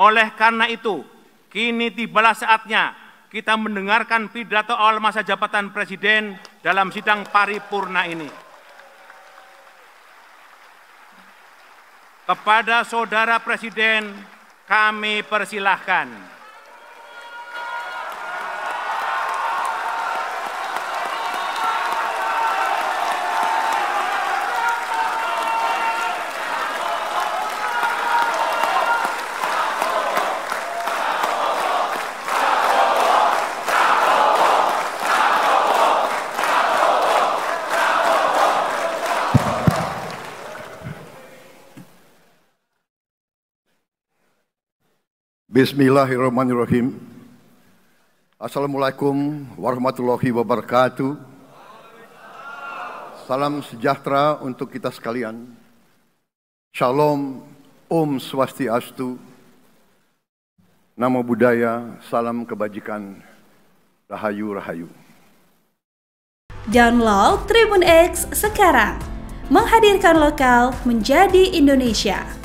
Oleh karena itu, kini tibalah saatnya kita mendengarkan pidato awal masa jabatan Presiden dalam sidang paripurna ini. Kepada Saudara Presiden, kami persilahkan Bismillahirrahmanirrahim. Assalamualaikum warahmatullahi wabarakatuh. Salam sejahtera untuk kita sekalian. Shalom, Om Swastiastu. Namo Buddhaya, salam kebajikan. Rahayu Rahayu. Download Tribun X sekarang. Menghadirkan lokal menjadi Indonesia.